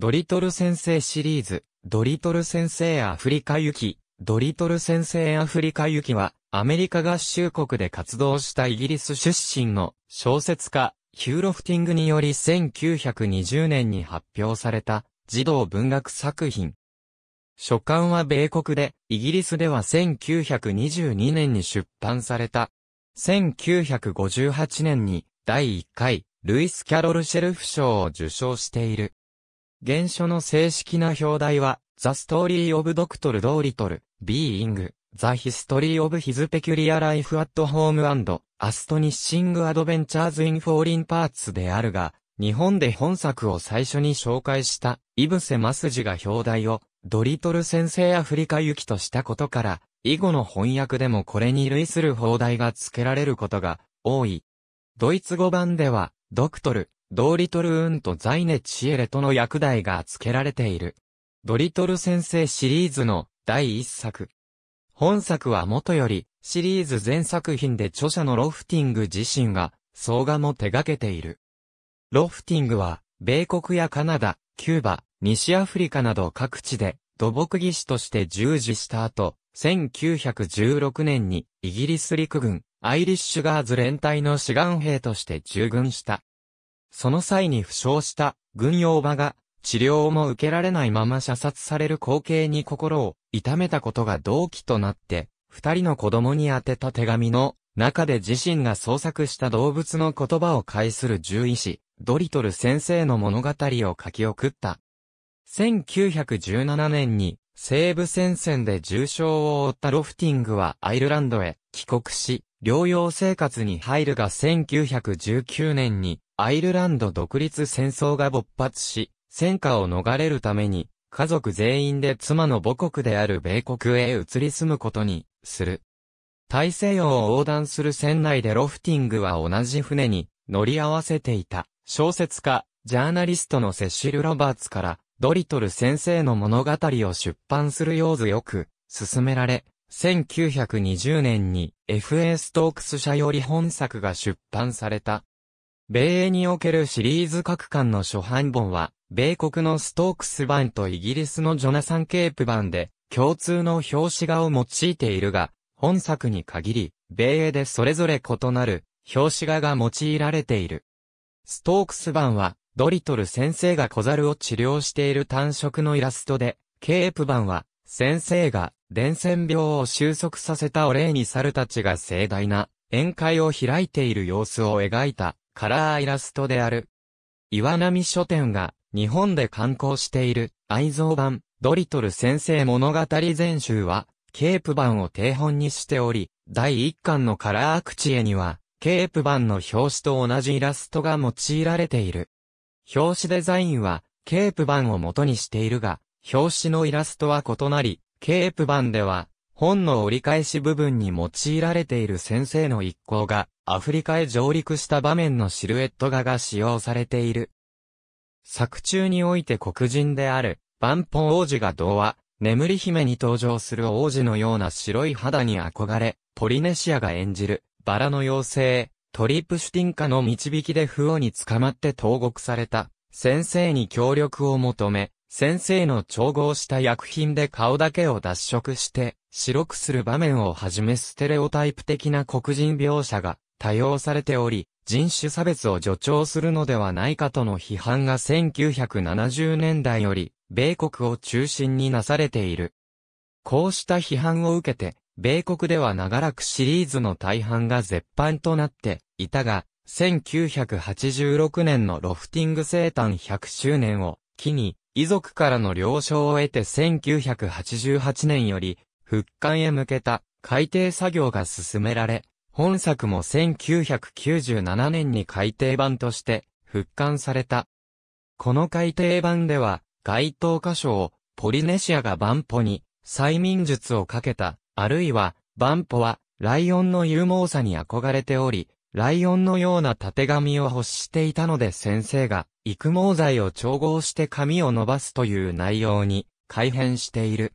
ドリトル先生シリーズ、ドリトル先生アフリカ行き、ドリトル先生アフリカ行きは、アメリカ合衆国で活動したイギリス出身の小説家、ヒューロフティングにより1920年に発表された児童文学作品。書簡は米国で、イギリスでは1922年に出版された。1958年に第1回、ルイス・キャロル・シェルフ賞を受賞している。原書の正式な表題は、The Story of Dr. Dolittle, Being, The History of His Peculiar Life at Home and Astonishing Adventures in Foreign Parts であるが、日本で本作を最初に紹介した、イブセマスジが表題を、ドリトル先生アフリカ行きとしたことから、以後の翻訳でもこれに類する放題が付けられることが多い。ドイツ語版では、ドクトル、ドリトル・ウンとザイネ・チエレとの役代が付けられている。ドリトル先生シリーズの第一作。本作は元より、シリーズ全作品で著者のロフティング自身が、総画も手掛けている。ロフティングは、米国やカナダ、キューバ、西アフリカなど各地で土木技師として従事した後、1916年にイギリス陸軍アイリッシュガーズ連隊の志願兵として従軍した。その際に負傷した軍用馬が治療も受けられないまま射殺される光景に心を痛めたことが動機となって、二人の子供に宛てた手紙の中で自身が創作した動物の言葉を介する獣医師、ドリトル先生の物語を書き送った。1917年に西部戦線で重傷を負ったロフティングはアイルランドへ帰国し、療養生活に入るが1919年にアイルランド独立戦争が勃発し、戦火を逃れるために、家族全員で妻の母国である米国へ移り住むことに、する。大西洋を横断する船内でロフティングは同じ船に乗り合わせていた小説家、ジャーナリストのセシル・ロバーツからドリトル先生の物語を出版するようよく進められ、1920年に F.A. ストークス社より本作が出版された。米英におけるシリーズ各巻の初版本は、米国のストークス版とイギリスのジョナサン・ケープ版で、共通の表紙画を用いているが、本作に限り、米英でそれぞれ異なる、表紙画が用いられている。ストークス版は、ドリトル先生が小猿を治療している単色のイラストで、ケープ版は、先生が、伝染病を収束させたお礼に猿たちが盛大な、宴会を開いている様子を描いたカラーイラストである。岩波書店が日本で刊行している愛蔵版ドリトル先生物語全集はケープ版を定本にしており、第1巻のカラー口絵にはケープ版の表紙と同じイラストが用いられている。表紙デザインはケープ版を元にしているが、表紙のイラストは異なり、ケープ版では本の折り返し部分に用いられている先生の一行が、アフリカへ上陸した場面のシルエット画が使用されている。作中において黒人である、万本王子が童話、眠り姫に登場する王子のような白い肌に憧れ、ポリネシアが演じる、バラの妖精、トリプシュティンカの導きで不王に捕まって投獄された、先生に協力を求め、先生の調合した薬品で顔だけを脱色して白くする場面をはじめステレオタイプ的な黒人描写が多用されており、人種差別を助長するのではないかとの批判が1970年代より、米国を中心になされている。こうした批判を受けて、米国では長らくシリーズの大半が絶版となっていたが、1986年のロフティング生誕100周年を機に、遺族からの了承を得て1988年より、復刊へ向けた改訂作業が進められ、本作も1997年に改訂版として復刊された。この改訂版では、該当箇所をポリネシアが万歩に催眠術をかけた、あるいは、万歩はライオンの勇猛さに憧れており、ライオンのような縦紙を欲していたので先生が育毛剤を調合して髪を伸ばすという内容に改変している。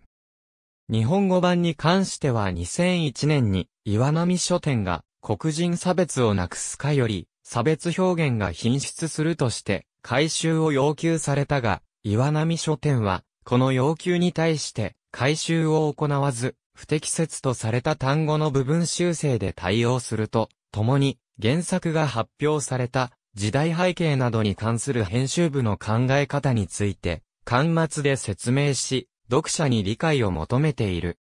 日本語版に関しては2001年に岩波書店が黒人差別をなくすかより差別表現が品質するとして回収を要求されたが、岩波書店はこの要求に対して回収を行わず不適切とされた単語の部分修正で対応すると、共に原作が発表された時代背景などに関する編集部の考え方について、巻末で説明し、読者に理解を求めている。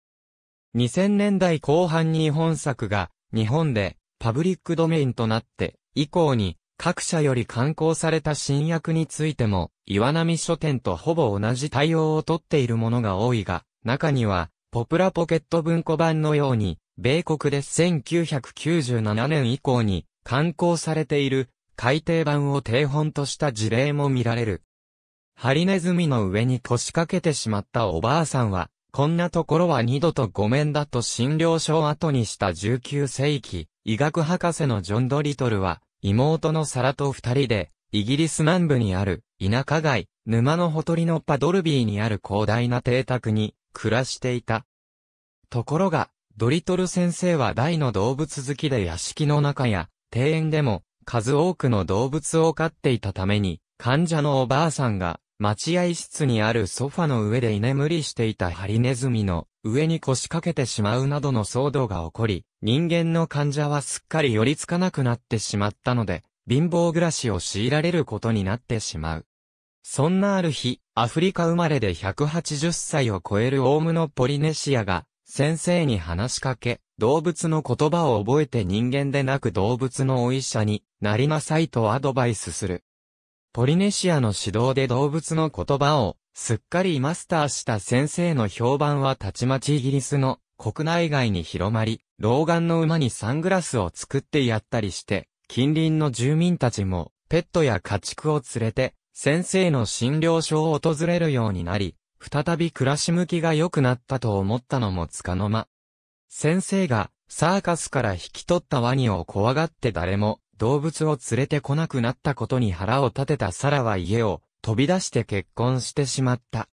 2000年代後半に本作が、日本で、パブリックドメインとなって、以降に、各社より刊行された新訳についても、岩波書店とほぼ同じ対応をとっているものが多いが、中には、ポプラポケット文庫版のように、米国で1997年以降に刊行されている改訂版を定本とした事例も見られる。ハリネズミの上に腰掛けてしまったおばあさんは、こんなところは二度とごめんだと診療所を後にした19世紀、医学博士のジョン・ドリトルは、妹のサラと二人で、イギリス南部にある、田舎街、沼のほとりのパドルビーにある広大な邸宅に、暮らしていた。ところが、ドリトル先生は大の動物好きで屋敷の中や、庭園でも、数多くの動物を飼っていたために、患者のおばあさんが、待合室にあるソファの上で居眠りしていたハリネズミの上に腰掛けてしまうなどの騒動が起こり、人間の患者はすっかり寄りつかなくなってしまったので、貧乏暮らしを強いられることになってしまう。そんなある日、アフリカ生まれで180歳を超えるオウムのポリネシアが、先生に話しかけ、動物の言葉を覚えて人間でなく動物のお医者になりなさいとアドバイスする。ポリネシアの指導で動物の言葉をすっかりマスターした先生の評判はたちまちイギリスの国内外に広まり、老眼の馬にサングラスを作ってやったりして、近隣の住民たちもペットや家畜を連れて先生の診療所を訪れるようになり、再び暮らし向きが良くなったと思ったのもつかの間。先生がサーカスから引き取ったワニを怖がって誰も動物を連れてこなくなったことに腹を立てたサラは家を飛び出して結婚してしまった。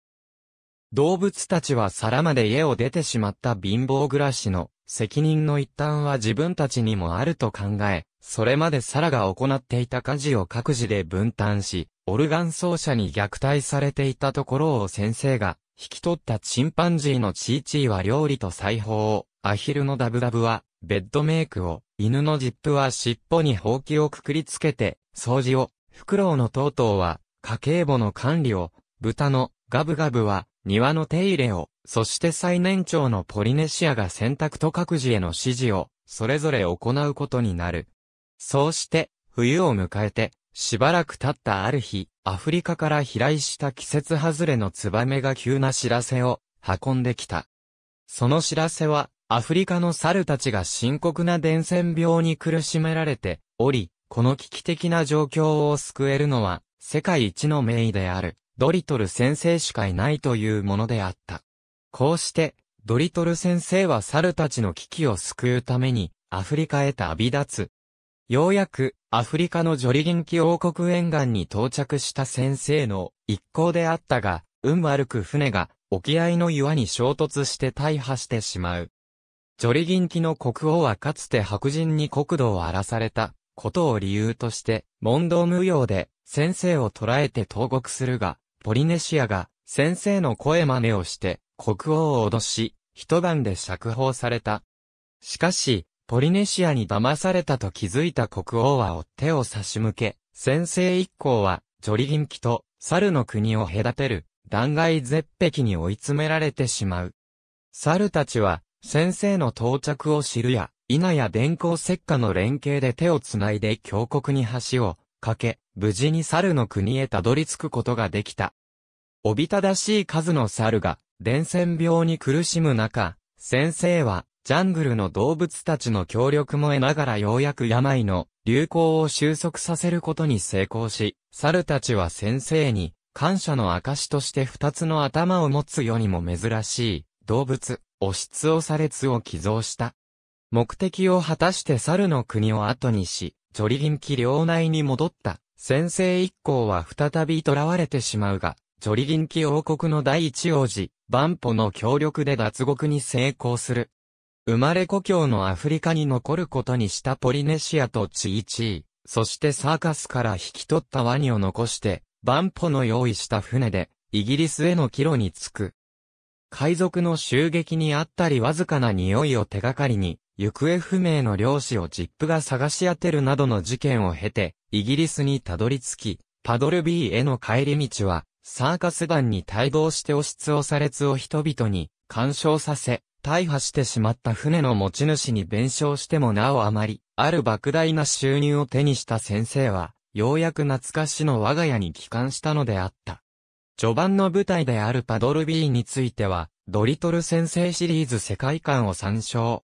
動物たちはサラまで家を出てしまった貧乏暮らしの責任の一端は自分たちにもあると考え、それまでサラが行っていた家事を各自で分担し、オルガン奏者に虐待されていたところを先生が、引き取ったチンパンジーのチーチーは料理と裁縫をアヒルのダブダブは、ベッドメイクを、犬のジップは尻尾にほうきをくくりつけて、掃除を、フクロウのトウトウは、家計簿の管理を、豚のガブガブは、庭の手入れを、そして最年長のポリネシアが選択と各自への指示を、それぞれ行うことになる。そうして、冬を迎えて、しばらく経ったある日、アフリカから飛来した季節外れのツバメが急な知らせを運んできた。その知らせは、アフリカの猿たちが深刻な伝染病に苦しめられており、この危機的な状況を救えるのは、世界一の名医である、ドリトル先生しかいないというものであった。こうして、ドリトル先生は猿たちの危機を救うために、アフリカへ旅立つ。ようやく、アフリカのジョリ元気王国沿岸に到着した先生の一行であったが、運悪く船が、沖合の岩に衝突して大破してしまう。ジョリギンキの国王はかつて白人に国土を荒らされたことを理由として、問答無用で先生を捕らえて投獄するが、ポリネシアが先生の声真似をして国王を脅し、一晩で釈放された。しかし、ポリネシアに騙されたと気づいた国王はお手を差し向け、先生一行は、ジョリギンキと猿の国を隔てる断崖絶壁に追い詰められてしまう。猿たちは、先生の到着を知るや、稲や電光石火の連携で手をつないで峡谷に橋をかけ、無事に猿の国へたどり着くことができた。おびただしい数の猿が、伝染病に苦しむ中、先生は、ジャングルの動物たちの協力も得ながらようやく病の流行を収束させることに成功し、猿たちは先生に、感謝の証として二つの頭を持つ世にも珍しい、動物、お室をさつを寄贈した。目的を果たして猿の国を後にし、ジョリリン機領内に戻った。先生一行は再び囚われてしまうが、ジョリリン機王国の第一王子、バンポの協力で脱獄に成功する。生まれ故郷のアフリカに残ることにしたポリネシアとチーチー、そしてサーカスから引き取ったワニを残して、バンポの用意した船で、イギリスへの帰路に着く。海賊の襲撃にあったりわずかな匂いを手がかりに、行方不明の漁師をジップが探し当てるなどの事件を経て、イギリスにたどり着き、パドルビーへの帰り道は、サーカス団に帯同して押しつ押されつを人々に干渉させ、大破してしまった船の持ち主に弁償してもなおあまり、ある莫大な収入を手にした先生は、ようやく懐かしの我が家に帰還したのであった。序盤の舞台であるパドルビーについては、ドリトル先生シリーズ世界観を参照。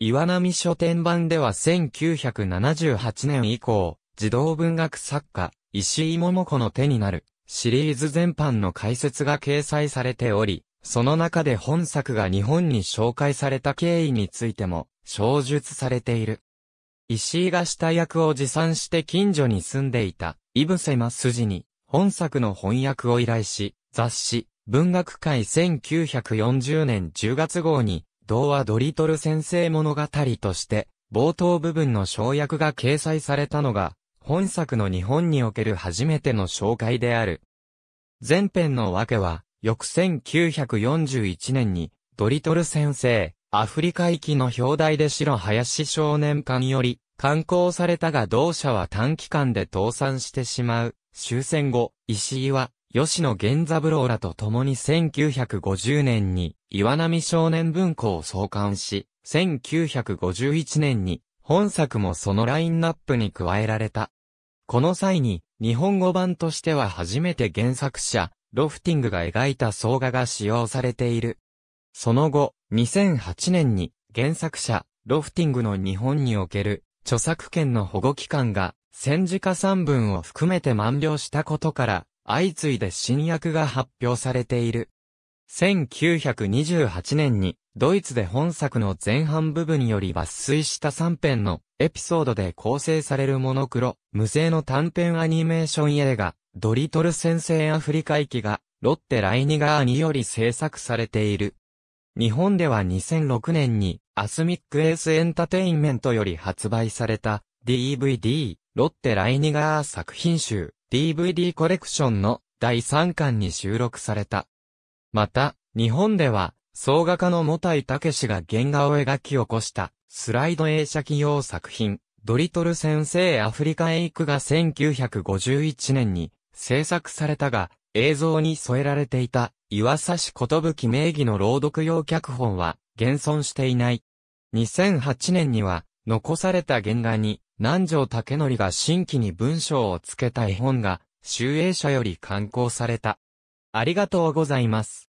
岩波書店版では1978年以降、児童文学作家、石井桃子の手になる、シリーズ全般の解説が掲載されており、その中で本作が日本に紹介された経緯についても、詳述されている。石井が下役を持参して近所に住んでいた、イブセマスジに、本作の翻訳を依頼し、雑誌、文学界1940年10月号に、童話ドリトル先生物語として、冒頭部分の省略が掲載されたのが、本作の日本における初めての紹介である。前編のわけは、翌1941年に、ドリトル先生、アフリカ行きの表題で白林少年館より、刊行されたが同社は短期間で倒産してしまう。終戦後、石井は、吉野源三郎らと共に1950年に岩波少年文庫を創刊し、1951年に本作もそのラインナップに加えられた。この際に日本語版としては初めて原作者、ロフティングが描いた総画が使用されている。その後、2008年に原作者、ロフティングの日本における著作権の保護期間が戦時下三文を含めて満了したことから、相次いで新訳が発表されている。1928年に、ドイツで本作の前半部分より抜粋した3編のエピソードで構成されるモノクロ、無声の短編アニメーション映画、ドリトル先生アフリカ行きが、ロッテライニガーにより制作されている。日本では2006年に、アスミックエースエンタテインメントより発売された、DVD、ロッテライニガー作品集、DVD コレクションの第3巻に収録された。また、日本では、総画家のモタイタケシが原画を描き起こした、スライド映写機用作品、ドリトル先生アフリカへ行くが1951年に制作されたが、映像に添えられていた岩差し寿名義の朗読用脚本は現存していない。2008年には残された原画に南条武則が新規に文章をつけた絵本が集英社より刊行された。ありがとうございます。